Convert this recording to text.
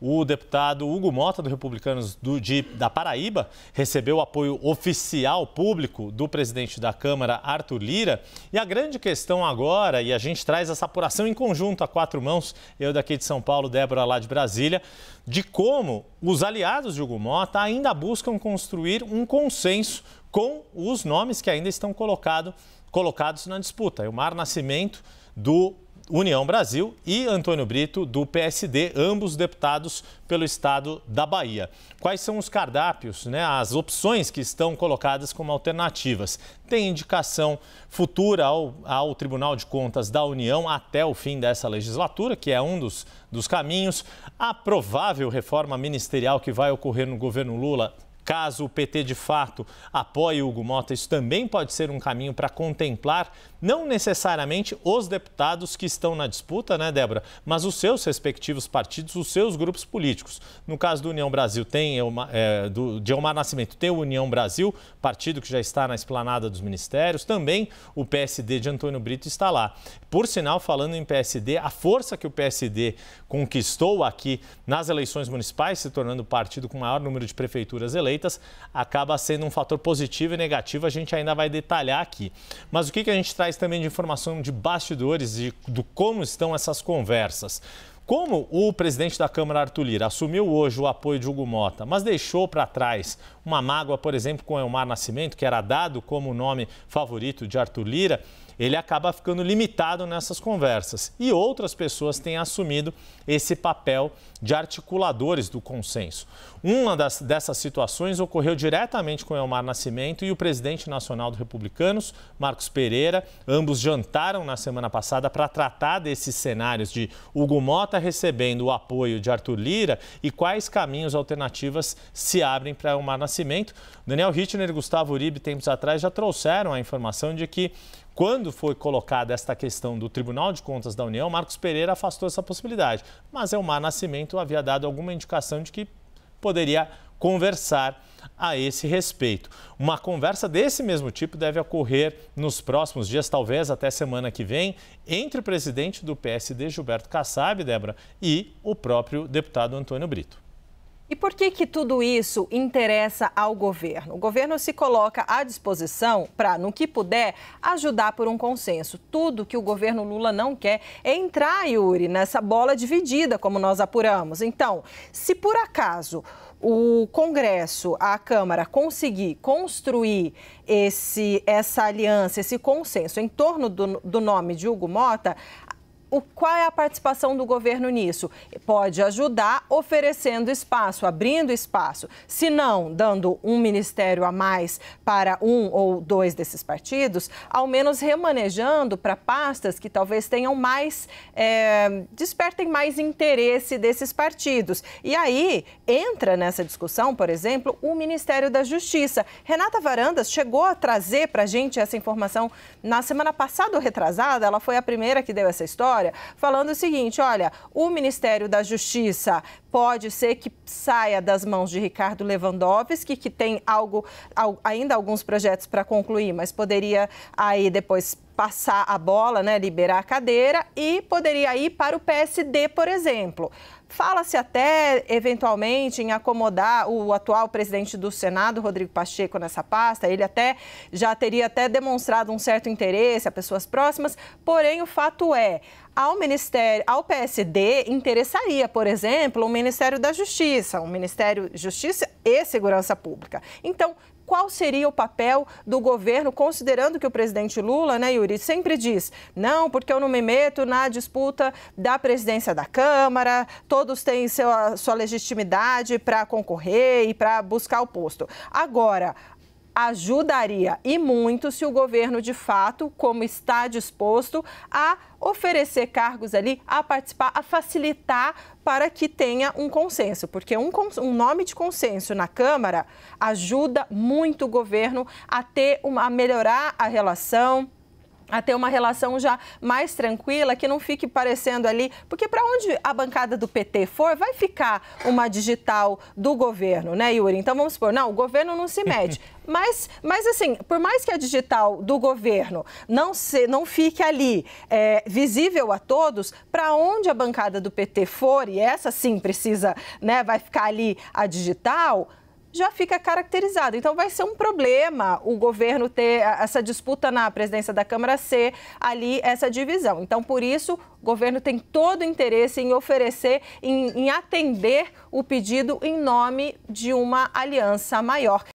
o deputado Hugo Mota, do Republicanos do, de, da Paraíba, recebeu apoio oficial público do presidente da Câmara, Arthur Lira. E a grande questão agora, e a gente traz essa apuração em conjunto a quatro mãos, eu daqui de São Paulo, Débora lá de Brasília, de como os aliados de Hugo Mota ainda buscam construir um consenso com os nomes que ainda estão colocado, colocados na disputa. o Mar Nascimento, do União Brasil, e Antônio Brito, do PSD, ambos deputados pelo estado da Bahia. Quais são os cardápios, né, as opções que estão colocadas como alternativas? Tem indicação futura ao, ao Tribunal de Contas da União até o fim dessa legislatura, que é um dos, dos caminhos. A provável reforma ministerial que vai ocorrer no governo Lula Caso o PT de fato apoie o Hugo Mota, isso também pode ser um caminho para contemplar não necessariamente os deputados que estão na disputa, né, Débora, mas os seus respectivos partidos, os seus grupos políticos. No caso do União Brasil, tem é, do, de Omar Nascimento, tem o União Brasil, partido que já está na esplanada dos ministérios, também o PSD de Antônio Brito está lá. Por sinal, falando em PSD, a força que o PSD conquistou aqui nas eleições municipais, se tornando o partido com o maior número de prefeituras eleitas, acaba sendo um fator positivo e negativo, a gente ainda vai detalhar aqui. Mas o que, que a gente traz também de informação de bastidores e do como estão essas conversas? Como o presidente da Câmara, Arthur Lira, assumiu hoje o apoio de Hugo Mota, mas deixou para trás uma mágoa, por exemplo, com Elmar Nascimento, que era dado como o nome favorito de Arthur Lira, ele acaba ficando limitado nessas conversas. E outras pessoas têm assumido esse papel de articuladores do consenso. Uma das, dessas situações ocorreu diretamente com Elmar Nascimento e o presidente nacional do Republicanos, Marcos Pereira. Ambos jantaram na semana passada para tratar desses cenários de Hugo Mota recebendo o apoio de Arthur Lira e quais caminhos alternativas se abrem para Elmar Nascimento. Daniel Hitner e Gustavo Uribe, tempos atrás, já trouxeram a informação de que quando foi colocada esta questão do Tribunal de Contas da União, Marcos Pereira afastou essa possibilidade. Mas Elmar Nascimento havia dado alguma indicação de que poderia conversar a esse respeito. Uma conversa desse mesmo tipo deve ocorrer nos próximos dias, talvez até semana que vem, entre o presidente do PSD, Gilberto Kassab, Débora, e o próprio deputado Antônio Brito. E por que, que tudo isso interessa ao governo? O governo se coloca à disposição para, no que puder, ajudar por um consenso. Tudo que o governo Lula não quer é entrar, Yuri, nessa bola dividida, como nós apuramos. Então, se por acaso o Congresso, a Câmara, conseguir construir esse, essa aliança, esse consenso em torno do, do nome de Hugo Mota, o, qual é a participação do governo nisso? Pode ajudar oferecendo espaço, abrindo espaço. Se não, dando um ministério a mais para um ou dois desses partidos, ao menos remanejando para pastas que talvez tenham mais, é, despertem mais interesse desses partidos. E aí entra nessa discussão, por exemplo, o Ministério da Justiça. Renata Varandas chegou a trazer para a gente essa informação na semana passada ou retrasada, ela foi a primeira que deu essa história história, falando o seguinte: olha, o Ministério da Justiça pode ser que saia das mãos de Ricardo Lewandowski, que tem algo, ainda alguns projetos para concluir, mas poderia aí depois passar a bola, né, liberar a cadeira e poderia ir para o PSD, por exemplo. Fala-se até, eventualmente, em acomodar o atual presidente do Senado, Rodrigo Pacheco, nessa pasta. Ele até já teria até demonstrado um certo interesse a pessoas próximas, porém o fato é, ao Ministério, ao PSD, interessaria, por exemplo, o Ministério da Justiça, o Ministério Justiça e Segurança Pública. Então, qual seria o papel do governo, considerando que o presidente Lula, né, Yuri, sempre diz: não, porque eu não me meto na disputa da presidência da Câmara, todos têm sua, sua legitimidade para concorrer e para buscar o posto. Agora, ajudaria e muito se o governo, de fato, como está disposto, a oferecer cargos ali, a participar, a facilitar para que tenha um consenso, porque um, um nome de consenso na Câmara ajuda muito o governo a ter uma, a melhorar a relação a ter uma relação já mais tranquila, que não fique parecendo ali, porque para onde a bancada do PT for, vai ficar uma digital do governo, né, Yuri? Então vamos supor, não, o governo não se mete. Mas, mas assim, por mais que a digital do governo não, se, não fique ali é, visível a todos, para onde a bancada do PT for, e essa sim precisa, né, vai ficar ali a digital, já fica caracterizado. Então vai ser um problema o governo ter eh, essa disputa na presidência da Câmara ser ali essa divisão. Então, por isso, o governo tem todo o interesse em oferecer, em, em atender o pedido em nome de uma aliança maior.